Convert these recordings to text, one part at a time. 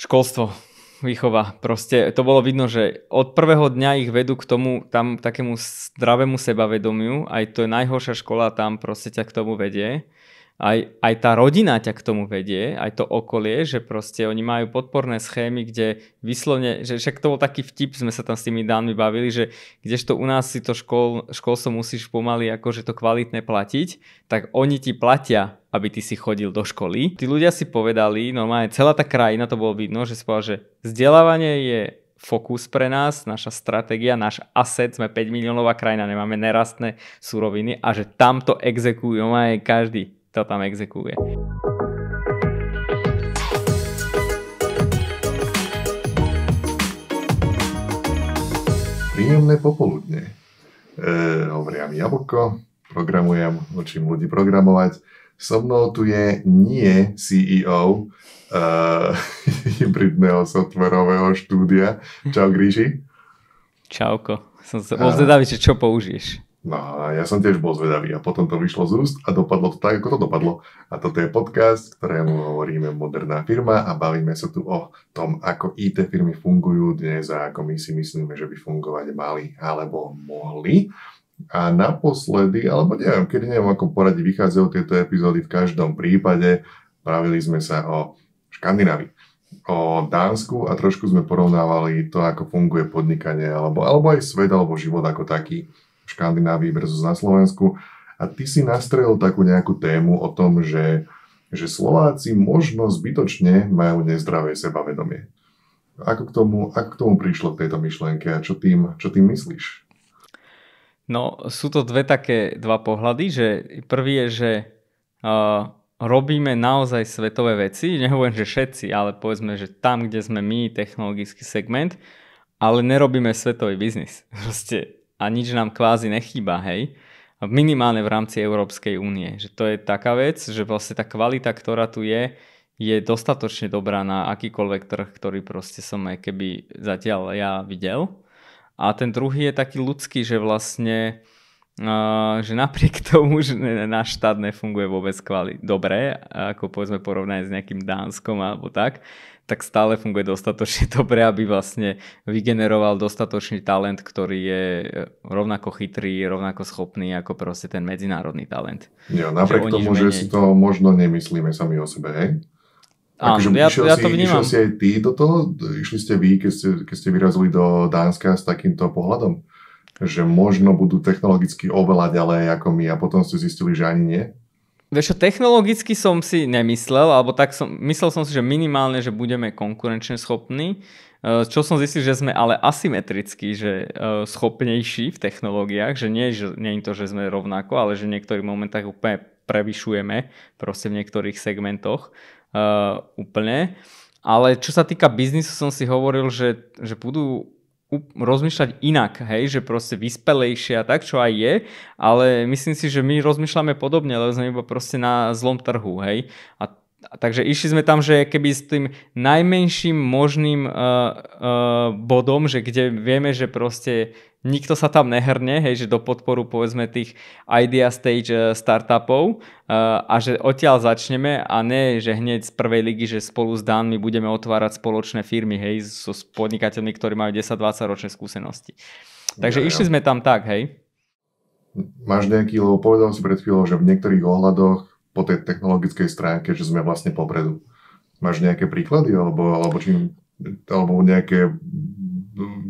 školstvo, výchova. Proste to bolo vidno, že od prvého dňa ich vedú k tomu tam takému zdravému sebavedomiu. Aj to je najhoršia škola tam proste ťa k tomu vedie aj, aj tá rodina ťa k tomu vedie, aj to okolie, že proste oni majú podporné schémy, kde vyslovne, že však to bol taký vtip, sme sa tam s tými dánmi bavili, že kdežto u nás si to škol, školstvo musíš pomaly akože to kvalitné platiť, tak oni ti platia, aby ty si chodil do školy. Tí ľudia si povedali, normálne celá tá krajina to bolo vidno, že si povedal, že vzdelávanie je fokus pre nás, naša stratégia, náš asset, sme 5 miliónová krajina, nemáme nerastné suroviny a že tamto exekujú aj každý to tam exekuje. Príjemné popoludne. E, hovoriam Jablko, programujem, učím ľudí programovať. So mnou tu je nie CEO e, e hybridného softverového štúdia. Čau Gríži. Čauko. Som sa e, bol čo použiješ. No a ja som tiež bol zvedavý a potom to vyšlo z úst a dopadlo to tak, ako to dopadlo. A toto je podcast, ktorému hovoríme moderná firma a bavíme sa tu o tom, ako IT firmy fungujú dnes a ako my si myslíme, že by fungovať mali alebo mohli. A naposledy, alebo neviem, kedy neviem, ako poradí vychádzajú tieto epizódy, v každom prípade pravili sme sa o Škandinávii o Dánsku a trošku sme porovnávali to, ako funguje podnikanie alebo, alebo aj svet alebo život ako taký. Škandinávii versus na Slovensku. A ty si nastrel takú nejakú tému o tom, že, že Slováci možno zbytočne majú nezdravé sebavedomie. Ako k tomu, ako k tomu prišlo k tejto myšlienke a čo tým, čo tým myslíš? No, sú to dve také, dva pohľady, že prvý je, že uh, robíme naozaj svetové veci, nehovorím, že všetci, ale povedzme, že tam, kde sme my, technologický segment, ale nerobíme svetový biznis. Proste a nič nám kvázi nechýba, hej. Minimálne v rámci Európskej únie. Že to je taká vec, že vlastne tá kvalita, ktorá tu je, je dostatočne dobrá na akýkoľvek trh, ktorý proste som aj keby zatiaľ ja videl. A ten druhý je taký ľudský, že vlastne že napriek tomu, že náš štát nefunguje vôbec kvali dobre, ako povedzme porovnať s nejakým Dánskom alebo tak, tak stále funguje dostatočne dobre, aby vlastne vygeneroval dostatočný talent, ktorý je e, rovnako chytrý, rovnako schopný ako proste ten medzinárodný talent. Ja, napriek že tomu, že si to možno nemyslíme sami o sebe, hej? Áno, akože ja, ja si, to vnímam. Išiel si aj ty do toho? Išli ste vy, keď ste, keď ste vyrazili do Dánska s takýmto pohľadom? Že možno budú technologicky oveľa ďalej ako my a potom ste zistili, že ani nie? Vieš čo, technologicky som si nemyslel, alebo tak som, myslel som si, že minimálne, že budeme konkurenčne schopní. Eh, čo som zistil, že sme ale asymetricky že eh, schopnejší v technológiách, že nie, že nie je to, že sme rovnako, ale že v niektorých momentách úplne prevyšujeme, proste v niektorých segmentoch eh, úplne. Ale čo sa týka biznisu, som si hovoril, že, že budú rozmýšľať inak, hej, že proste vyspelejšie a tak, čo aj je, ale myslím si, že my rozmýšľame podobne, lebo sme iba proste na zlom trhu, hej. A, a takže išli sme tam, že keby s tým najmenším možným uh, uh, bodom, že kde vieme, že proste nikto sa tam nehrne, hej, že do podporu povedzme tých idea stage eh, startupov eh, a že odtiaľ začneme a ne, že hneď z prvej ligy, že spolu s Dánmi budeme otvárať spoločné firmy, hej, so podnikateľmi, ktorí majú 10-20 ročné skúsenosti. Takže ja, išli sme tam tak, hej. Máš nejaký, lebo povedal si pred chvíľou, že v niektorých ohľadoch po tej technologickej stránke, že sme vlastne popredu. Máš nejaké príklady, alebo, alebo, čím, alebo nejaké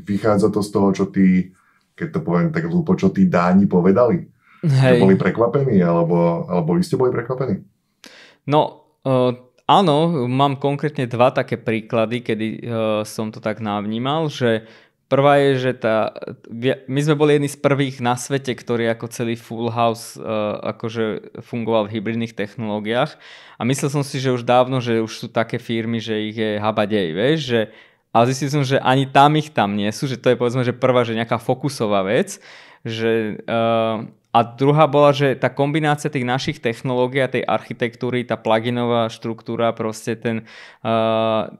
vychádza to z toho, čo ty keď to poviem tak hlúpo, čo tí Dáni povedali? Hej. boli prekvapení, alebo, alebo vy ste boli prekvapení? No, uh, áno, mám konkrétne dva také príklady, kedy uh, som to tak navnímal, že Prvá je, že tá, my sme boli jedni z prvých na svete, ktorý ako celý Full House uh, akože fungoval v hybridných technológiách a myslel som si, že už dávno, že už sú také firmy, že ich je habadej, vieš, že a zistil som, že ani tam ich tam nie sú, že to je povedzme, že prvá, že nejaká fokusová vec, že uh, a druhá bola, že tá kombinácia tých našich technológií a tej architektúry, tá pluginová štruktúra, proste ten, uh,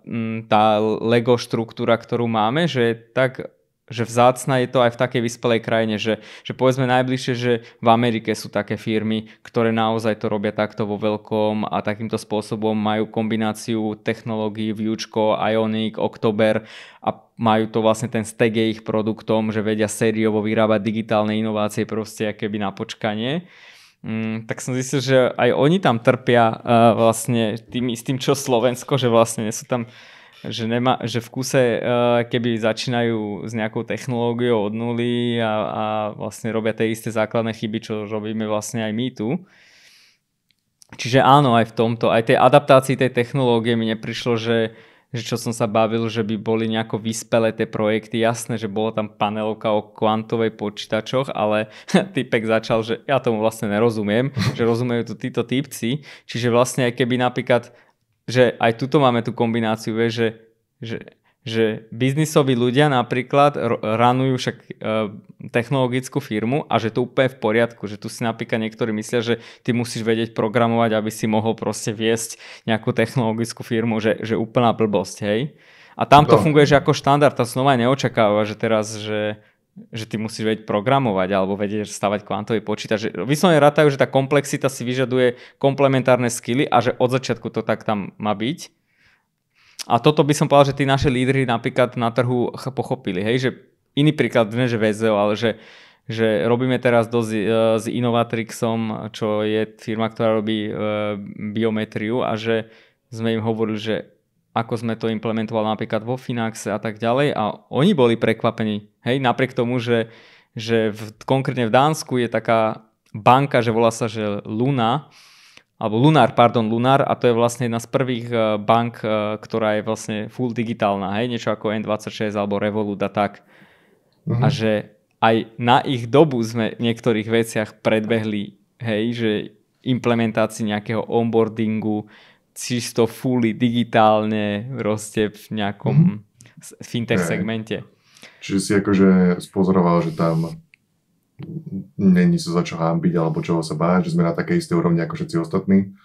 tá Lego štruktúra, ktorú máme, že tak že vzácna je to aj v takej vyspelej krajine, že, že povedzme najbližšie, že v Amerike sú také firmy, ktoré naozaj to robia takto vo veľkom a takýmto spôsobom majú kombináciu technológií Vučko, Ionic, Oktober a majú to vlastne ten steg ich produktom, že vedia sériovo vyrábať digitálne inovácie proste keby na počkanie. Mm, tak som zistil, že aj oni tam trpia uh, vlastne tým, s tým, čo Slovensko, že vlastne sú tam že, nemá, že v kuse, eh, keby začínajú s nejakou technológiou od nuly a, a vlastne robia tie isté základné chyby, čo robíme vlastne aj my tu. Čiže áno, aj v tomto, aj tej adaptácii tej technológie mi neprišlo, že, že čo som sa bavil, že by boli nejako vyspelé tie projekty. Jasné, že bola tam panelovka o kvantovej počítačoch, ale typek začal, že ja tomu vlastne nerozumiem, že rozumejú to títo typci. Čiže vlastne aj keby napríklad že aj tuto máme tú kombináciu, vieš, že, že, že biznisoví ľudia napríklad ranujú však e, technologickú firmu a že to úplne v poriadku, že tu si napríklad niektorí myslia, že ty musíš vedieť programovať, aby si mohol proste viesť nejakú technologickú firmu, že, že úplná blbosť, hej. A tam to no. funguje že ako štandard, tam znova neočakáva, že teraz, že že ty musíš vedieť programovať alebo vedieť stavať kvantový počítač. Vyslovene rátajú, že tá komplexita si vyžaduje komplementárne skily a že od začiatku to tak tam má byť. A toto by som povedal, že tí naše lídry napríklad na trhu pochopili. Hej, že iný príklad, ne že VZO, ale že, že robíme teraz dosť e, s Innovatrixom, čo je firma, ktorá robí e, biometriu a že sme im hovorili, že ako sme to implementovali napríklad vo Finaxe a tak ďalej a oni boli prekvapení, hej, napriek tomu, že, že v, konkrétne v Dánsku je taká banka, že volá sa, že Luna, alebo Lunar, pardon, Lunar a to je vlastne jedna z prvých e, bank, e, ktorá je vlastne full digitálna, hej, niečo ako N26 alebo Revolut a tak. Uh-huh. A že aj na ich dobu sme v niektorých veciach predbehli, hej, že implementácii nejakého onboardingu, čisto fully digitálne proste v nejakom mm-hmm. fintech hey. segmente. Čiže si akože spozoroval, že tam není sa so za čo hámbiť alebo čoho sa báť, že sme na takej istej úrovni ako všetci ostatní.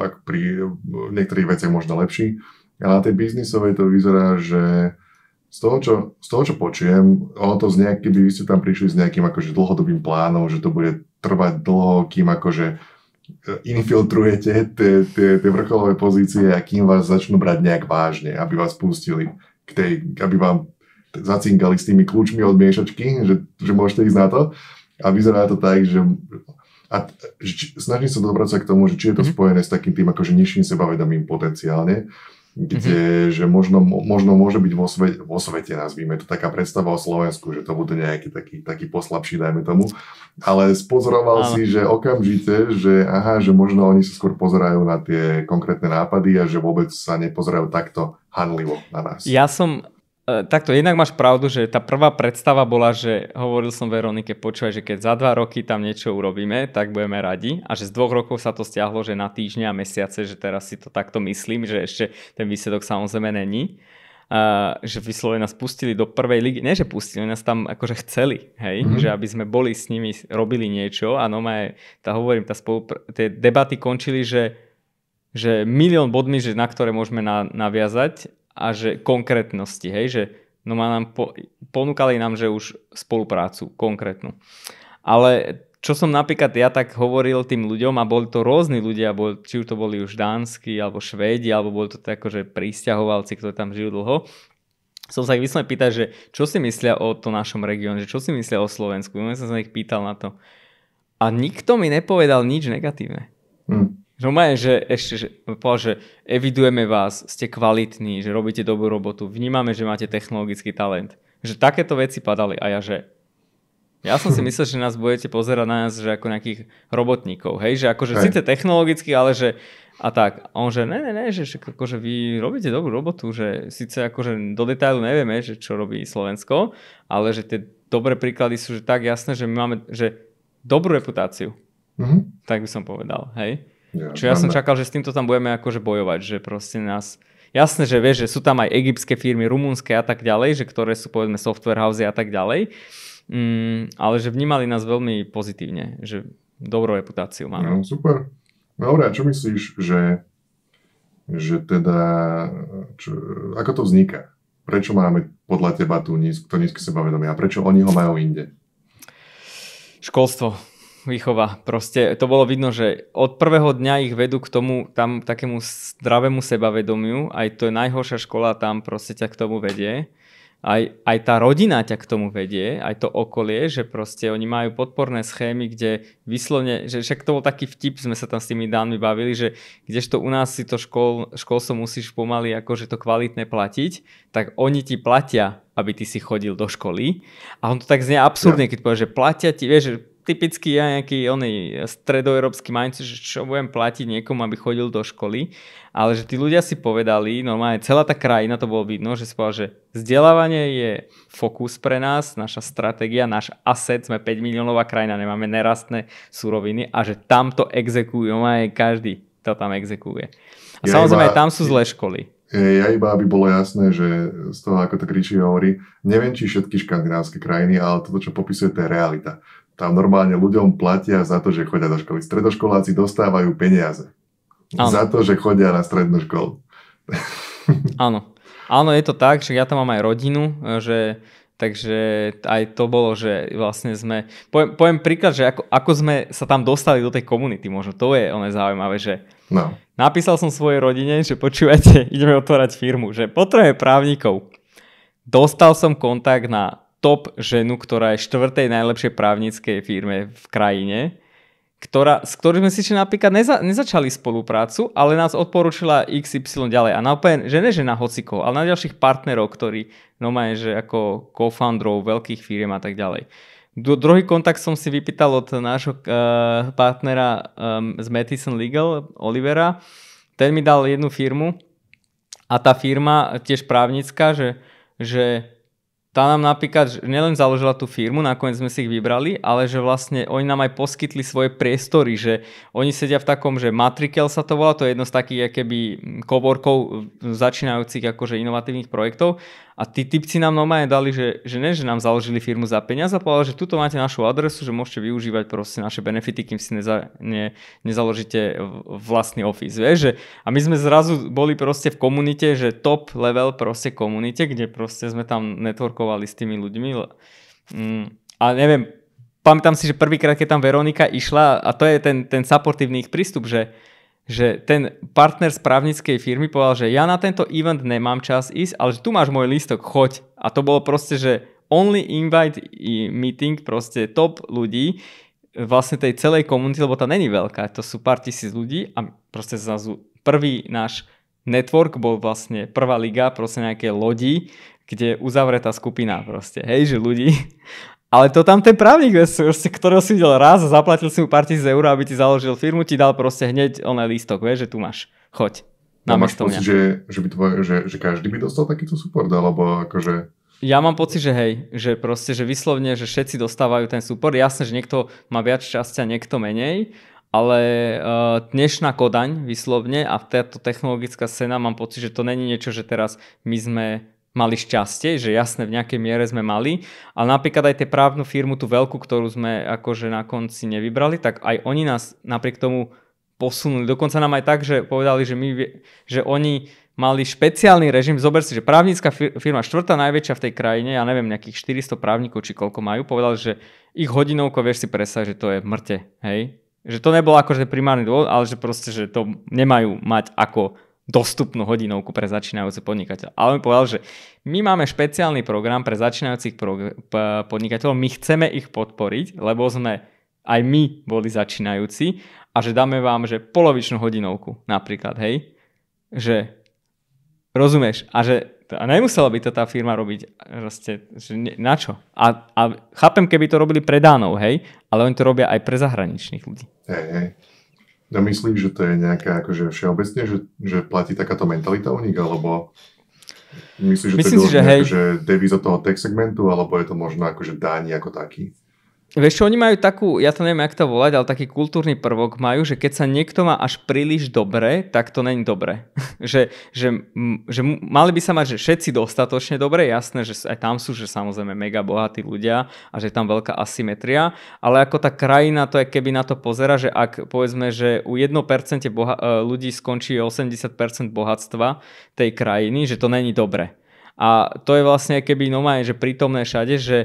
Ak pri niektorých veciach možno lepší. Ale na tej biznisovej to vyzerá, že z toho, čo, z toho, čo počujem, ono to z nejaký, by vy ste tam prišli s nejakým akože dlhodobým plánom, že to bude trvať dlho, kým akože infiltrujete tie, tie, tie vrcholové pozície a kým vás začnú brať nejak vážne, aby vás pustili k tej, aby vám zacinkali s tými kľúčmi od miešačky, že, že môžete ísť na to. A vyzerá to tak, že a či, snažím sa dopracovať k tomu, že či je to mhm. spojené s takým tým akože nižším sebavedomím potenciálne, kde, mm-hmm. že možno, možno môže byť vo, svete vo svete, nazvíme to taká predstava o Slovensku, že to bude nejaký taký, taký poslabší, dajme tomu, ale spozoroval Áno. si, že okamžite, že aha, že možno oni sa skôr pozerajú na tie konkrétne nápady a že vôbec sa nepozerajú takto hanlivo na nás. Ja som E, takto, jednak máš pravdu, že tá prvá predstava bola, že hovoril som Veronike, počúvaj, že keď za dva roky tam niečo urobíme, tak budeme radi. A že z dvoch rokov sa to stiahlo, že na týždne a mesiace, že teraz si to takto myslím, že ešte ten výsledok samozrejme není. A, e, že vyslovene nás pustili do prvej ligy, nie že pustili, nás tam akože chceli, hej, mm-hmm. že aby sme boli s nimi, robili niečo a no maj, tá hovorím, tá spolupr- tie debaty končili, že že milión bodmi, že na ktoré môžeme na, naviazať a že konkrétnosti, hej, že no má nám po, ponúkali nám, že už spoluprácu konkrétnu. Ale čo som napríklad ja tak hovoril tým ľuďom a boli to rôzni ľudia, bol, či už to boli už dánsky alebo švédi, alebo boli to tak že akože pristahovalci, ktorí tam žijú dlho, som sa ich vyslovene pýtať, že čo si myslia o to našom regióne, že čo si myslia o Slovensku. Ja som sa ich pýtal na to. A nikto mi nepovedal nič negatívne. Hmm. Že umane, že ešte, že, povedal, že evidujeme vás, ste kvalitní, že robíte dobrú robotu, vnímame, že máte technologický talent. Že takéto veci padali a ja, že ja som si myslel, že nás budete pozerať na nás, že ako nejakých robotníkov, hej, že akože síce technologicky, ale že a tak. A on že ne, ne, ne, že akože vy robíte dobrú robotu, že síce akože do detailu nevieme, že čo robí Slovensko, ale že tie dobré príklady sú že tak jasné, že my máme že dobrú reputáciu. Mm-hmm. Tak by som povedal, hej. Ja, Čo ja som čakal, že s týmto tam budeme akože bojovať, že proste nás... Jasné, že vieš, že sú tam aj egyptské firmy, rumunské a tak ďalej, že ktoré sú povedzme software house a tak ďalej, mm, ale že vnímali nás veľmi pozitívne, že dobrú reputáciu máme. No, super. Dobre, a čo myslíš, že, že teda, čo, ako to vzniká? Prečo máme podľa teba tú nízk, to nízke sebavedomie a prečo oni ho majú inde? Školstvo výchova. Proste to bolo vidno, že od prvého dňa ich vedú k tomu tam takému zdravému sebavedomiu. Aj to je najhoršia škola tam proste ťa k tomu vedie. Aj, aj tá rodina ťa k tomu vedie, aj to okolie, že proste oni majú podporné schémy, kde vyslovne, že však to bol taký vtip, sme sa tam s tými dánmi bavili, že kdežto u nás si to škol, školstvo musíš pomaly akože to kvalitné platiť, tak oni ti platia, aby ty si chodil do školy. A on to tak znie absurdne, keď povie, že platia ti, vieš, že typicky ja nejaký oný stredoeurópsky mindset, že čo budem platiť niekomu, aby chodil do školy, ale že tí ľudia si povedali, normálne celá tá krajina to bolo vidno, že si povedal, že vzdelávanie je fokus pre nás, naša stratégia, náš asset, sme 5 miliónová krajina, nemáme nerastné suroviny a že tam to exekujú, no aj každý to tam exekuje. A ja samozrejme, iba, tam sú zlé školy. Ja iba, aby bolo jasné, že z toho, ako to kričí hovorí, neviem, či všetky škandinávske krajiny, ale toto, čo popisuje, to je realita. Tam normálne ľuďom platia za to, že chodia do školy. Stredoškoláci dostávajú peniaze. ano. Za to, že chodia na strednú školu. Áno. Áno, je to tak, že ja tam mám aj rodinu, e, že Takže aj to bolo, že vlastne sme... Poviem, poviem príklad, že ako, ako sme sa tam dostali do tej komunity, možno to je ono zaujímavé, že no. napísal som svojej rodine, že počúvajte, ideme otvárať firmu, že potrebuje právnikov. Dostal som kontakt na top ženu, ktorá je štvrtej najlepšej právnickej firme v krajine, ktorá, s ktorým sme si napríklad neza, nezačali spoluprácu, ale nás odporúčila XY ďalej. A naopak, že ne, že na hocikov, ale na ďalších partnerov, ktorí majú, že ako co veľkých firiem a tak ďalej. Do, druhý kontakt som si vypýtal od nášho uh, partnera um, z Madison Legal, Olivera. Ten mi dal jednu firmu a tá firma tiež právnická, že, že tá nám napríklad nielen založila tú firmu, nakoniec sme si ich vybrali, ale že vlastne oni nám aj poskytli svoje priestory, že oni sedia v takom, že Matrikel sa to volá, to je jedno z takých keby mm, kovorkov mm, začínajúcich akože inovatívnych projektov a tí typci nám normálne dali, že, že ne, že nám založili firmu za peniaze, povedali, že tuto máte našu adresu, že môžete využívať proste naše benefity, kým si neza, ne, nezaložíte vlastný office. Vieš? Že, a my sme zrazu boli proste v komunite, že top level proste komunite, kde proste sme tam networkovali s tými ľuďmi. Mm, a neviem, pamätám si, že prvýkrát, keď tam Veronika išla, a to je ten, ten supportívny ich prístup, že že ten partner z právnickej firmy povedal, že ja na tento event nemám čas ísť, ale že tu máš môj lístok, choď. A to bolo proste, že only invite meeting, proste top ľudí e, vlastne tej celej komunity, lebo tá není veľká, to sú pár tisíc ľudí a proste zrazu prvý náš network bol vlastne prvá liga, proste nejaké lodi, kde uzavretá skupina proste, hej, že ľudí Ale to tam ten právnik, ktorého si videl raz, zaplatil si mu pár tisíc eur, aby ti založil firmu, ti dal proste hneď oné lístok, vieš, že tu máš, choď. Na máš pocit, že, že, by tvoje, že, že každý by dostal takýto support, alebo akože... Ja mám pocit, že hej, že proste, že vyslovne, že všetci dostávajú ten support. Jasné, že niekto má viac šťastia, niekto menej, ale uh, dnešná Kodaň vyslovne a táto technologická scéna mám pocit, že to není niečo, že teraz my sme mali šťastie, že jasne v nejakej miere sme mali, ale napríklad aj tie právnu firmu, tú veľkú, ktorú sme akože na konci nevybrali, tak aj oni nás napriek tomu posunuli. Dokonca nám aj tak, že povedali, že, my, že oni mali špeciálny režim. Zober si, že právnická firma, štvrtá najväčšia v tej krajine, ja neviem, nejakých 400 právnikov či koľko majú, povedali, že ich hodinovko vieš si presať, že to je mŕte. Hej? Že to nebolo akože primárny dôvod, ale že proste, že to nemajú mať ako dostupnú hodinovku pre začínajúce podnikateľ. Ale on povedal, že my máme špeciálny program pre začínajúcich prog- podnikateľov, my chceme ich podporiť, lebo sme aj my boli začínajúci a že dáme vám, že polovičnú hodinovku napríklad, hej, že rozumieš a že a nemusela by to tá firma robiť, proste, že ne, na čo? A, a chápem, keby to robili pre Dánov, hej, ale oni to robia aj pre zahraničných ľudí. Hej, hej. No myslíš, že to je nejaká akože všeobecne, že, že platí takáto mentalita u nich, alebo myslíš, že Myslím to je si, že, hej. akože devíza toho tech segmentu, alebo je to možno akože dáni ako taký? Vieš čo, oni majú takú, ja to neviem, jak to volať, ale taký kultúrny prvok majú, že keď sa niekto má až príliš dobre, tak to není dobre. že, že, že mali by sa mať, že všetci dostatočne dobre, jasné, že aj tam sú, že samozrejme mega bohatí ľudia a že je tam veľká asymetria, ale ako tá krajina to je, keby na to pozera, že ak povedzme, že u 1% boha- e, ľudí skončí 80% bohatstva tej krajiny, že to není dobre. A to je vlastne keby normálne, že prítomné všade, že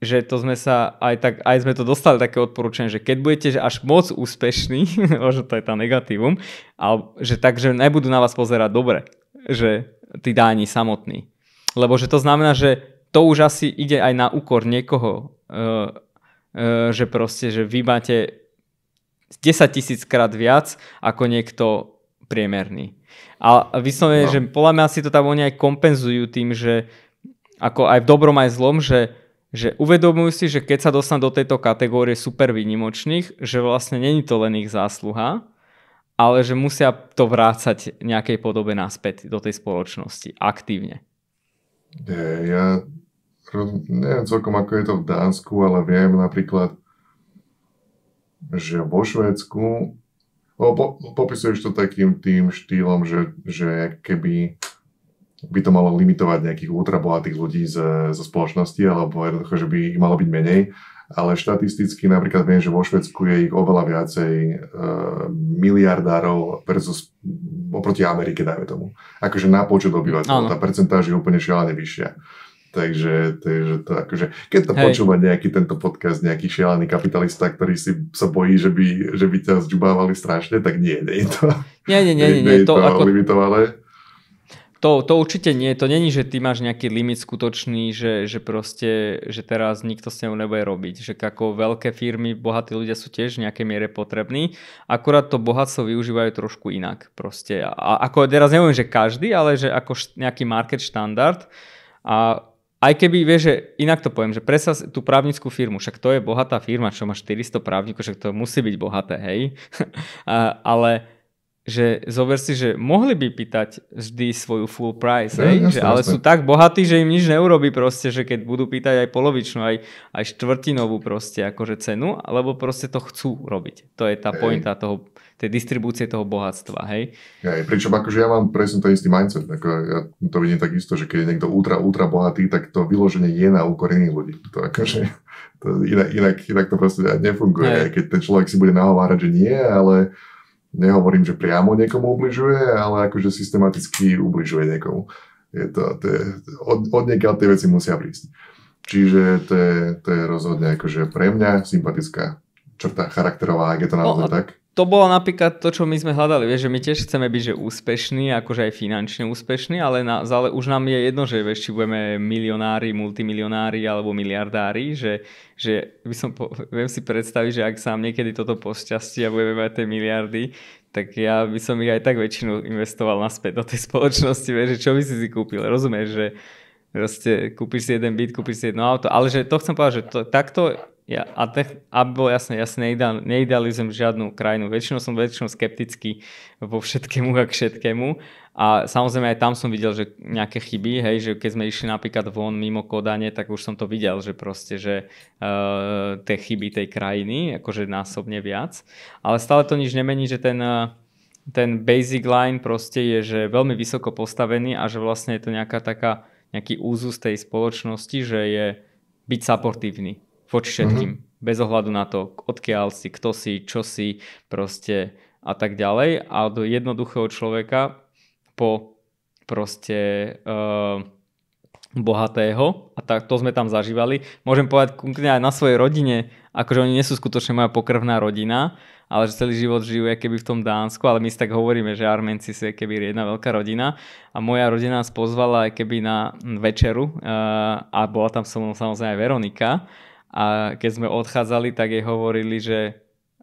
že to sme sa aj tak, aj sme to dostali také odporúčanie, že keď budete že až moc úspešní, možno to je tá negatívum, ale že tak, že nebudú na vás pozerať dobre, že tí dáni samotní. Lebo že to znamená, že to už asi ide aj na úkor niekoho, e, e, že proste, že vy máte 10 tisíc krát viac ako niekto priemerný. A vyslovene, no. že podľa mňa si to tam oni aj kompenzujú tým, že ako aj v dobrom aj zlom, že že uvedomujú si, že keď sa dostanú do tejto kategórie super výnimočných, že vlastne není to len ich zásluha, ale že musia to vrácať nejakej podobe naspäť do tej spoločnosti aktívne. Ja neviem celkom, ako je to v Dánsku, ale viem napríklad, že vo Švédsku, no, po, popisuješ to takým tým štýlom, že, že keby by to malo limitovať nejakých ultrabohatých ľudí z, zo spoločnosti, alebo jednoducho, že by ich malo byť menej. Ale štatisticky napríklad viem, že vo Švedsku je ich oveľa viacej e, miliardárov versus oproti Amerike, dajme tomu. Akože na počet obyvateľov. Tá percentáž je úplne šialene vyššia. Takže, takže to akože, keď to Hej. počúva nejaký tento podcast, nejaký šialený kapitalista, ktorý si sa bojí, že by, že by ťa zďubávali strašne, tak nie, nie je to. Nie, nie, nie, nie, nie, nie, nie nie, nie, nie to, to ako... limitované. To, to určite nie, to není, že ty máš nejaký limit skutočný, že, že proste, že teraz nikto s ňou nebude robiť, že ako veľké firmy, bohatí ľudia sú tiež v nejakej miere potrební, akurát to bohatstvo využívajú trošku inak proste. A ako teraz neviem, že každý, ale že ako št- nejaký market štandard a aj keby, vieš, že inak to poviem, že presa tú právnickú firmu, však to je bohatá firma, čo má 400 právnikov, však to musí byť bohaté, hej. a, ale že zober si, že mohli by pýtať vždy svoju full price, ja, no, aj, Jasne, že, ale jasne. sú tak bohatí, že im nič neurobi proste, že keď budú pýtať aj polovičnú, aj, aj štvrtinovú proste akože cenu, lebo proste to chcú robiť. To je tá hey. pointa toho, tej distribúcie toho bohatstva, hej? Ja, pričom akože ja mám presne ten istý mindset, ako ja to vidím tak isto, že keď je niekto ultra, ultra bohatý, tak to vyloženie je na úkor iných ľudí. To akože, to inak, inak, inak to proste nefunguje, hej. keď ten človek si bude nahovárať, že nie, ale nehovorím, že priamo niekomu ubližuje, ale akože systematicky ubližuje niekomu. Je to, to je, od, od niekiaľ tie veci musia prísť. Čiže to je, to je rozhodne akože pre mňa sympatická črta charakterová, ak je to naozaj tak to bolo napríklad to, čo my sme hľadali. Vieš, že my tiež chceme byť že úspešní, akože aj finančne úspešní, ale, na, ale už nám je jedno, že vieš, či budeme milionári, multimilionári alebo miliardári, že, že by som po, viem si predstaviť, že ak sa nám niekedy toto pošťastí a budeme mať tie miliardy, tak ja by som ich aj tak väčšinu investoval naspäť do tej spoločnosti, vieš, že čo by si si kúpil, rozumieš, že proste kúpiš si jeden byt, kúpiš si jedno auto, ale že to chcem povedať, že to, takto ja, a te, aby bol jasné, ja si neideal, neidealizujem žiadnu krajinu. Väčšinou som väčšinou skeptický vo všetkému a k všetkému. A samozrejme aj tam som videl, že nejaké chyby, hej, že keď sme išli napríklad von mimo kodanie, tak už som to videl, že proste, že uh, tie chyby tej krajiny, akože násobne viac. Ale stále to nič nemení, že ten... Uh, ten basic line proste je, že veľmi vysoko postavený a že vlastne je to nejaká taká, nejaký úzus tej spoločnosti, že je byť supportívny voči všetkým. Mm-hmm. Bez ohľadu na to, odkiaľ si, kto si, čo si, proste a tak ďalej. A do jednoduchého človeka po proste uh, bohatého a tak, to sme tam zažívali. Môžem povedať konkrétne aj na svojej rodine, akože oni nie sú skutočne moja pokrvná rodina, ale že celý život žijú keby v tom Dánsku, ale my si tak hovoríme, že Armenci sú keby jedna veľká rodina a moja rodina nás pozvala aj keby na večeru eh, a bola tam so mnou samozrejme aj Veronika a keď sme odchádzali, tak jej hovorili, že,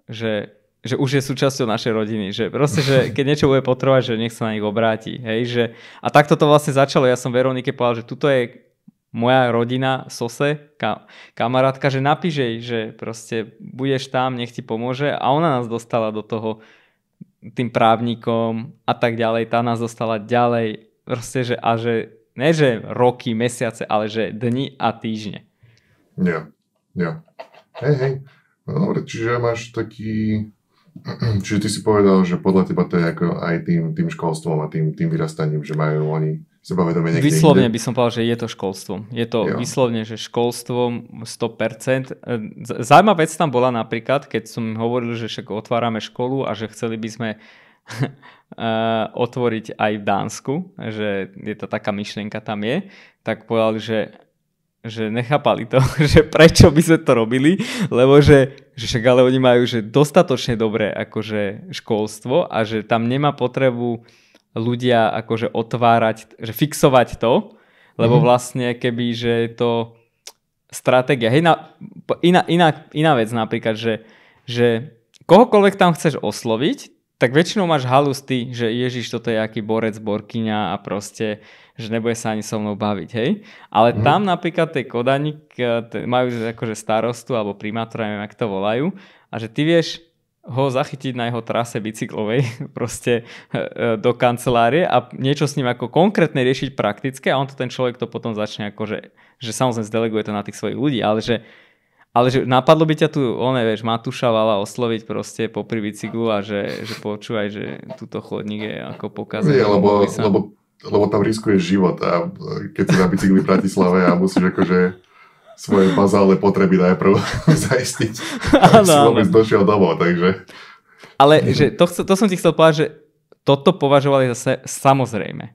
že, že už je súčasťou našej rodiny, že proste, že keď niečo bude potrebovať, že nech sa na nich obráti, hej, že a takto to vlastne začalo, ja som Veronike povedal, že tuto je moja rodina, Sose, ka, kamarátka, že napíš jej, že proste budeš tam, nech ti pomôže a ona nás dostala do toho tým právnikom a tak ďalej, tá nás dostala ďalej, proste, že a že ne, že roky, mesiace, ale že dni a týždne. Yeah. Ja. Hej, hej. No dobre, čiže máš taký... Čiže ty si povedal, že podľa teba to je ako aj tým, tým školstvom a tým, tým vyrastaním, že majú oni sebavedomie niekde Vyslovne inde. by som povedal, že je to školstvom. Je to jo. vyslovne, že školstvom 100%. E, Zajímavá vec tam bola napríklad, keď som hovoril, že však otvárame školu a že chceli by sme e, otvoriť aj v Dánsku, že je to taká myšlienka tam je, tak povedal, že že nechápali to, že prečo by sme to robili, lebo že, že však ale oni majú že dostatočne dobré akože školstvo a že tam nemá potrebu ľudia akože otvárať, že fixovať to, lebo mhm. vlastne keby, že je to stratégia, hej, na, iná, iná, iná vec napríklad, že, že kohokoľvek tam chceš osloviť, tak väčšinou máš halusty, že Ježiš toto je aký borec, borkyňa a proste, že nebude sa ani so mnou baviť, hej? Ale mm. tam napríklad tie Kodani e, majú akože starostu alebo primátora, neviem, ak to volajú, a že ty vieš ho zachytiť na jeho trase bicyklovej proste e, e, do kancelárie a niečo s ním ako konkrétne riešiť praktické a on to ten človek to potom začne akože, že samozrejme zdeleguje to na tých svojich ľudí, ale že ale že napadlo by ťa tu, one, vieš, Matúša Vala osloviť proste popri bicyklu a že, že počúvaj, že túto chodník je ako pokazený. Nie, lebo, sa... lebo, lebo tam riskuješ život a keď si na bicykli v Bratislave a musíš akože svoje bazálne potreby najprv zaistiť, aby si vôbec došiel domov, takže... Ale že to, to som ti chcel povedať, že toto považovali zase samozrejme.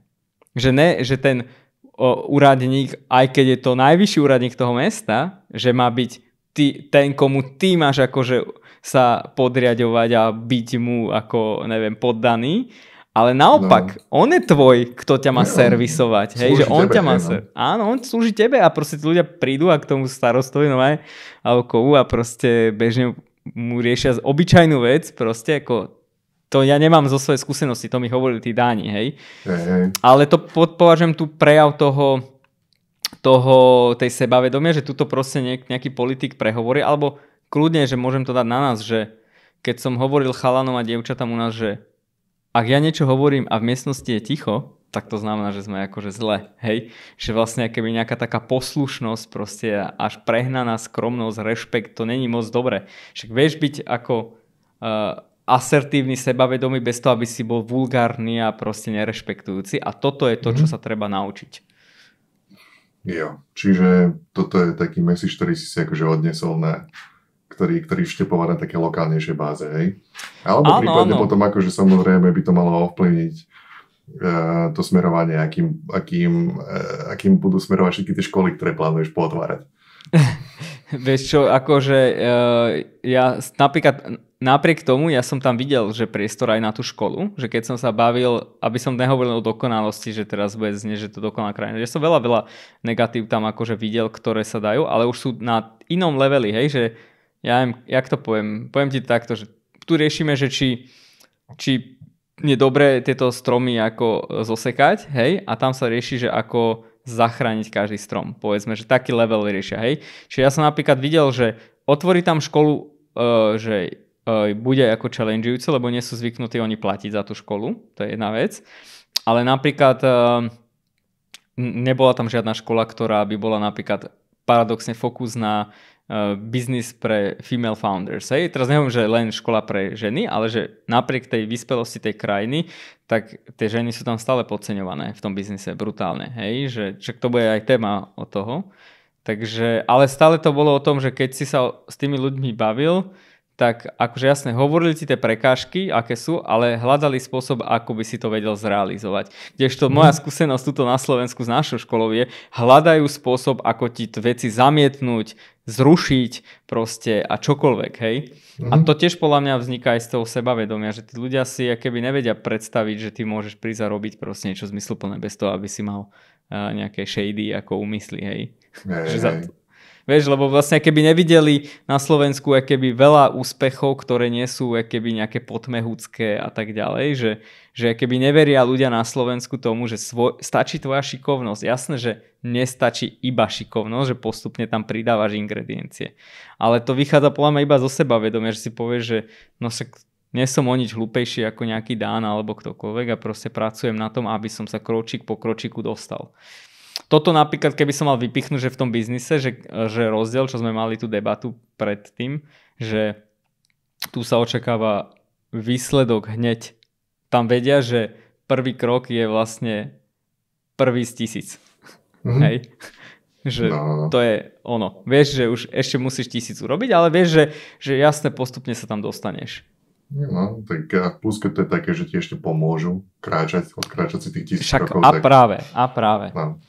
Že ne, že ten o, úradník, aj keď je to najvyšší úradník toho mesta, že má byť ty, ten, komu ty máš akože sa podriadovať a byť mu ako, neviem, poddaný. Ale naopak, no. on je tvoj, kto ťa má no, servisovať. Hej, že on tebe, ťa má no. ser... No. Áno, on slúži tebe a proste tí ľudia prídu a k tomu starostovi no aj, alebo kovu a proste bežne mu riešia obyčajnú vec, proste ako to ja nemám zo svojej skúsenosti, to mi hovorili tí dáni, hej. hej, hej. Ale to považujem tu prejav toho, toho, tej sebavedomia, že tuto proste nejak, nejaký politik prehovorí, alebo kľudne, že môžem to dať na nás, že keď som hovoril chalanom a dievčatám u nás, že ak ja niečo hovorím a v miestnosti je ticho, tak to znamená, že sme akože zle, hej? Že vlastne keby nejaká taká poslušnosť, proste až prehnaná skromnosť, rešpekt, to není moc dobré. Však vieš byť ako uh, asertívny, sebavedomý bez toho, aby si bol vulgárny a proste nerešpektujúci a toto je to, mm-hmm. čo mhm. sa treba naučiť. Jo, čiže toto je taký message, ktorý si si akože odnesol na ktorý, ktorý vštepoval na také lokálnejšie báze, hej? Alebo áno, prípadne áno. potom akože samozrejme by to malo ovplyvniť uh, to smerovanie, akým, akým, uh, akým budú smerovať všetky tie školy, ktoré plánuješ potvárať. Vieš čo, akože uh, ja napríklad napriek tomu ja som tam videl, že priestor aj na tú školu, že keď som sa bavil, aby som nehovoril o dokonalosti, že teraz bude znie, že to dokonalá krajina, že som veľa, veľa negatív tam akože videl, ktoré sa dajú, ale už sú na inom leveli, hej, že ja neviem, jak to poviem, poviem ti takto, že tu riešime, že či, či je dobre tieto stromy ako eh, zosekať, hej, a tam sa rieši, že ako zachrániť každý strom. Povedzme, že taký level riešia, hej. Čiže ja som napríklad videl, že otvorí tam školu, uh, že uh, bude ako challengeujúce, lebo nie sú zvyknutí oni platiť za tú školu, to je jedna vec. Ale napríklad uh, nebola tam žiadna škola, ktorá by bola napríklad paradoxne fokus na eh, biznis pre female founders. Hej? Teraz neviem, že len škola pre ženy, ale že napriek tej vyspelosti tej krajiny, tak tie ženy sú tam stále podceňované v tom biznise brutálne. Hej? Že, čak to bude aj téma o toho. Takže, ale stále to bolo o tom, že keď si sa s tými ľuďmi bavil, tak akože jasne hovorili ti tie prekážky, aké sú, ale hľadali spôsob, ako by si to vedel zrealizovať. Kdežto to mhm. moja skúsenosť tuto na Slovensku s našou školou je, hľadajú spôsob, ako ti veci zamietnúť, zrušiť proste a čokoľvek, hej. Mm. A mhm. to tiež podľa mňa vzniká aj z toho sebavedomia, že tí ľudia si keby nevedia predstaviť, že ty môžeš prísť a robiť proste niečo zmysluplné bez toho, aby si mal uh, nejaké shady ako úmysly, hej. Hey, hej. Vieš, lebo vlastne keby nevideli na Slovensku keby veľa úspechov, ktoré nie sú keby nejaké potmehúcké a tak ďalej, že, že keby neveria ľudia na Slovensku tomu, že svo, stačí tvoja šikovnosť. Jasné, že nestačí iba šikovnosť, že postupne tam pridávaš ingrediencie. Ale to vychádza podľa mňa iba zo seba vedomia, že si povieš, že no sa, nie som o nič hlúpejší ako nejaký Dán alebo ktokoľvek a proste pracujem na tom, aby som sa kročík po kročíku dostal toto napríklad, keby som mal vypichnúť, že v tom biznise, že, že rozdiel, čo sme mali tú debatu predtým, že tu sa očakáva výsledok hneď. Tam vedia, že prvý krok je vlastne prvý z tisíc. Mm-hmm. Hej? Že no, no, no. to je ono. Vieš, že už ešte musíš tisíc urobiť, ale vieš, že, že jasne postupne sa tam dostaneš. No, tak a plus, keď to je také, že ti ešte pomôžu kráčať, odkráčať si tých tisíc Však, rokov. A tak... práve, a práve. No.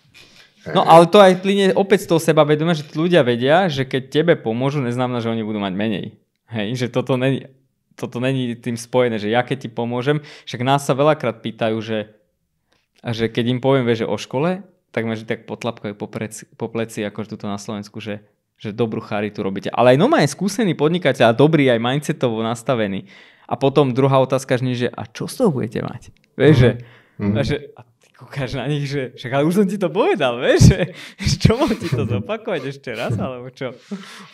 No ale to aj plinie opäť z toho seba vedomia, že ľudia vedia, že keď tebe pomôžu, neznamená, že oni budú mať menej. Hej, že toto není, toto není tým spojené, že ja keď ti pomôžem, však nás sa veľakrát pýtajú, že, že keď im poviem že o škole, tak ma že tak potlapkajú po, preci, po pleci, ako tuto na Slovensku, že že dobrú charitu robíte. Ale aj aj skúsený podnikateľ a dobrý aj mindsetovo nastavený a potom druhá otázka že a čo z toho budete mať? Vieš, mm-hmm. že, mm-hmm. že a ty kúkaš na nich, že však ale už som ti to povedal, vieš, že čo mám ti to zopakovať ešte raz, alebo čo?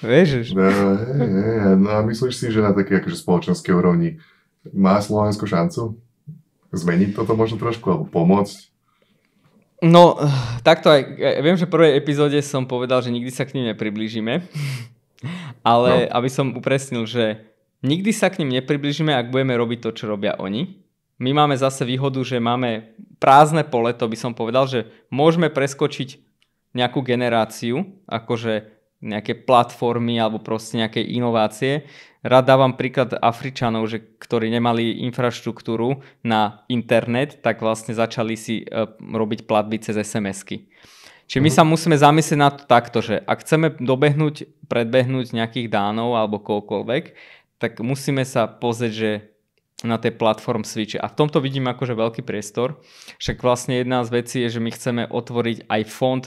Vieš, že... No, je, no a myslíš si, že na také akože spoločenské úrovni má Slovensko šancu zmeniť toto možno trošku, alebo pomôcť? No, eh, takto aj, ja viem, že v prvej epizóde som povedal, že nikdy sa k ním nepriblížime, ale no. aby som upresnil, že Nikdy sa k ním nepribližíme, ak budeme robiť to, čo robia oni. My máme zase výhodu, že máme prázdne pole, to by som povedal, že môžeme preskočiť nejakú generáciu, akože nejaké platformy alebo proste nejaké inovácie. Rád dávam príklad Afričanov, že, ktorí nemali infraštruktúru na internet, tak vlastne začali si e, robiť platby cez SMS-ky. Čiže my mhm. sa musíme zamyslieť na to takto, že ak chceme dobehnúť, predbehnúť nejakých dánov alebo koľkoľvek, tak musíme sa pozrieť, že na tej platform switche. A v tomto vidím akože veľký priestor. Však vlastne jedna z vecí je, že my chceme otvoriť aj fond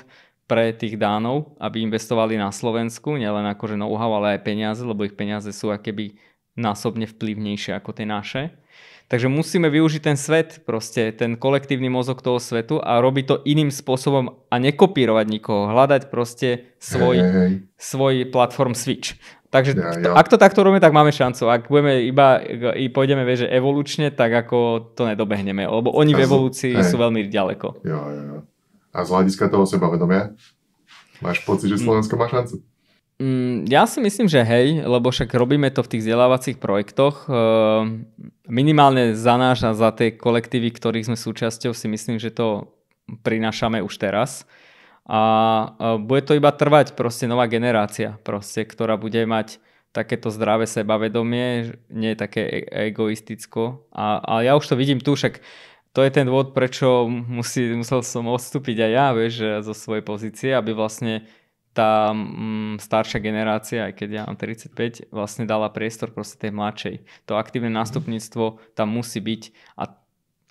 pre tých dánov, aby investovali na Slovensku, nielen akože know-how, ale aj peniaze, lebo ich peniaze sú akéby násobne vplyvnejšie ako tie naše. Takže musíme využiť ten svet, proste ten kolektívny mozog toho svetu a robiť to iným spôsobom a nekopírovať nikoho, hľadať proste svoj, hey, hey, hey. svoj platform switch. Takže ja, ja. ak to takto robíme, tak máme šancu. Ak budeme iba, i pôjdeme vieš, že evolučne, tak ako to nedobehneme, lebo oni v evolúcii hey. sú veľmi ďaleko. Jo, jo, jo. A z hľadiska toho sebavedomia, máš pocit, že mm. Slovensko má šancu? Mm, ja si myslím, že hej, lebo však robíme to v tých vzdelávacích projektoch. Ehm, minimálne za náš a za tie kolektívy, ktorých sme súčasťou, si myslím, že to prinášame už teraz a bude to iba trvať proste nová generácia, proste, ktorá bude mať takéto zdravé sebavedomie, nie také e, egoisticko. A, a ja už to vidím tu, však to je ten dôvod, prečo musí, musel som odstúpiť aj ja, vieš, zo svojej pozície, aby vlastne tá mm, staršia generácia, aj keď ja mám 35, vlastne dala priestor proste tej mladšej. To aktívne mhm. nástupníctvo tam musí byť. A,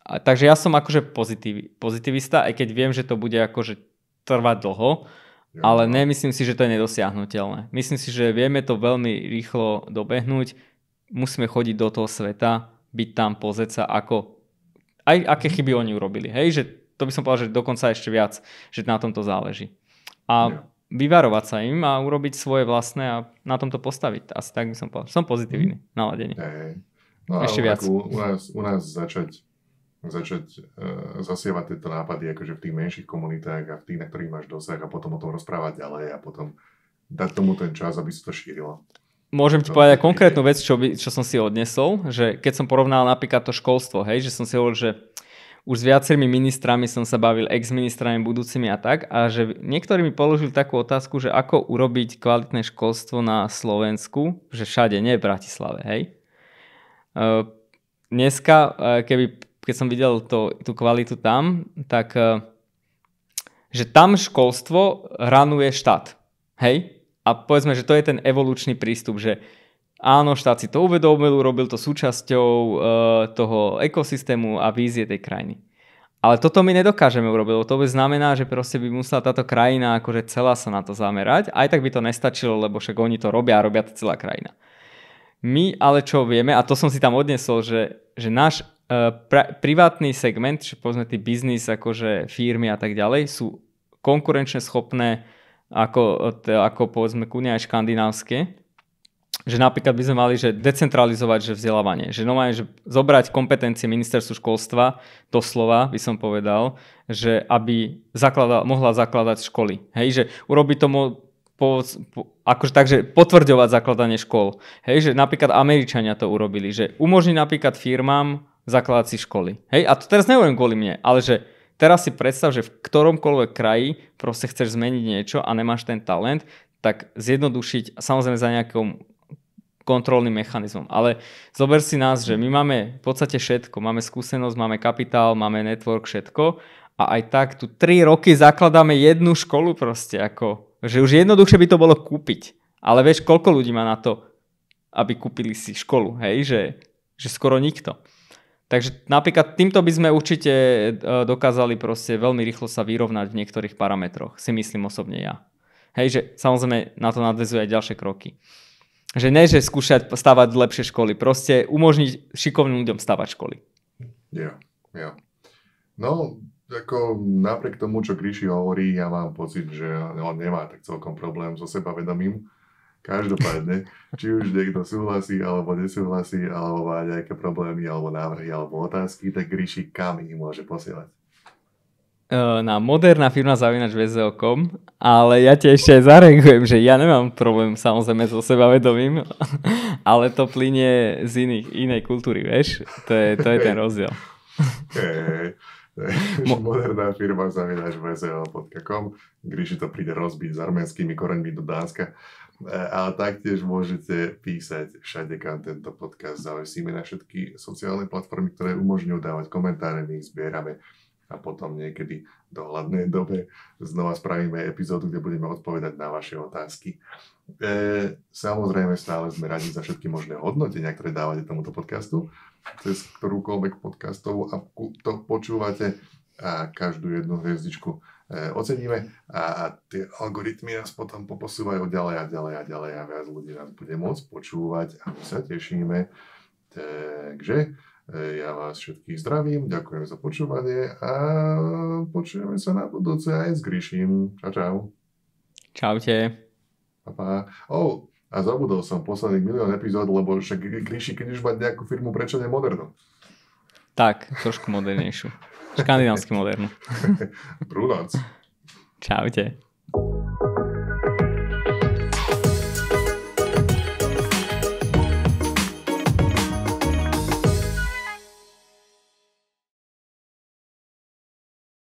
a, takže ja som akože pozitiv, pozitivista, aj keď viem, že to bude akože trvať dlho, ale no. nemyslím si, že to je nedosiahnutelné. Myslím si, že vieme to veľmi rýchlo dobehnúť, musíme chodiť do toho sveta, byť tam, pozrieť sa, ako, aj aké mhm. chyby oni urobili. Hej, že to by som povedal, že dokonca ešte viac, že na tom to záleží. A vyvarovať sa im a urobiť svoje vlastné a na tom to postaviť. Asi tak by som povedal. Som pozitívny, mhm. naladený. Hey. No ešte viac. U, u, nás, u nás začať začať e, zasievať tieto nápady akože v tých menších komunitách a v tých, na ktorých máš dosah a potom o tom rozprávať ďalej a potom dať tomu ten čas, aby sa to šírilo. Môžem ti povedať konkrétnu vec, čo, by, čo som si odnesol, že keď som porovnal napríklad to školstvo, hej, že som si hovoril, že už s viacerými ministrami som sa bavil, ex-ministrami budúcimi a tak, a že niektorí mi položili takú otázku, že ako urobiť kvalitné školstvo na Slovensku, že všade, nie v Bratislave, hej. E, dneska, e, keby keď som videl to, tú kvalitu tam, tak e, že tam školstvo ranuje štát. Hej? A povedzme, že to je ten evolučný prístup, že áno, štát si to uvedomil, robil to súčasťou e, toho ekosystému a vízie tej krajiny. Ale toto my nedokážeme urobiť, lebo to by znamená, že proste by musela táto krajina akože celá sa na to zamerať. Aj tak by to nestačilo, lebo však oni to robia a robia to celá krajina. My ale čo vieme, a to som si tam odnesol, že, že náš Eh, pra, privátny segment, čiže povedzme tí biznis, akože firmy a tak ďalej, sú konkurenčne schopné ako, eh, ako povedzme kúne aj škandinávske. Že napríklad by sme mali že decentralizovať že vzdelávanie. Že no že zobrať kompetencie ministerstvu školstva, doslova by som povedal, že aby zaklada, mohla zakladať školy. Hej, že urobiť to po, po, akože takže potvrďovať zakladanie škôl. Hej, že napríklad Američania to urobili, že umožní napríklad firmám zakladací školy. Hej, a to teraz neviem kvôli mne, ale že teraz si predstav, že v ktoromkoľvek kraji proste chceš zmeniť niečo a nemáš ten talent, tak zjednodušiť, samozrejme za nejakým kontrolným mechanizmom. Ale zober si nás, že my máme v podstate všetko. Máme skúsenosť, máme kapitál, máme network, všetko. A aj tak tu 3 roky zakladáme jednu školu proste. Ako, že už jednoduchšie by to bolo kúpiť. Ale vieš, koľko ľudí má na to, aby kúpili si školu, hej? Že, že skoro nikto. Takže napríklad týmto by sme určite e, dokázali proste veľmi rýchlo sa vyrovnať v niektorých parametroch, si myslím osobne ja. Hej, že samozrejme na to nadvezuje aj ďalšie kroky. Že ne, že skúšať stavať lepšie školy, proste umožniť šikovným ľuďom stavať školy. Ja, yeah, ja. Yeah. No, ako napriek tomu, čo Gríši hovorí, ja mám pocit, že on nemá tak celkom problém so sebavedomím. vedomím Každopádne, či už niekto súhlasí alebo nesúhlasí, alebo má nejaké problémy, alebo návrhy, alebo otázky, tak Gríši kam ich môže posielať? na moderná firma zavinač VZO.com, ale ja ti ešte aj zareagujem, že ja nemám problém samozrejme so sebavedomím, ale to plinie z iných, inej kultúry, vieš? To je, to je ten rozdiel. moderná firma zavinač VZO.com, Gríši to príde rozbiť s arménskymi koreňmi do Dánska. E, a taktiež môžete písať všade, kam tento podcast zavesíme na všetky sociálne platformy, ktoré umožňujú dávať komentáre, my ich zbierame a potom niekedy do dohľadnej dobe znova spravíme epizódu, kde budeme odpovedať na vaše otázky. E, samozrejme, stále sme radi za všetky možné hodnotenia, ktoré dávate tomuto podcastu, cez ktorúkoľvek podcastovú apku to počúvate a každú jednu hviezdičku e, oceníme a tie algoritmy nás potom poposúvajú ďalej a ďalej a ďalej a viac ľudí nás bude môcť počúvať a my sa tešíme. Takže e, ja vás všetkých zdravím, ďakujem za počúvanie a počujeme sa na budúce aj s Gríšim. Čau, čau. Čaute. Pa, pa. Oh, a zabudol som posledných milión epizód, lebo však Gríši, keď už mať nejakú firmu, prečo ne modernú? Tak, trošku modernejšiu. Škandinávsky moderno. Čaute. Čaute.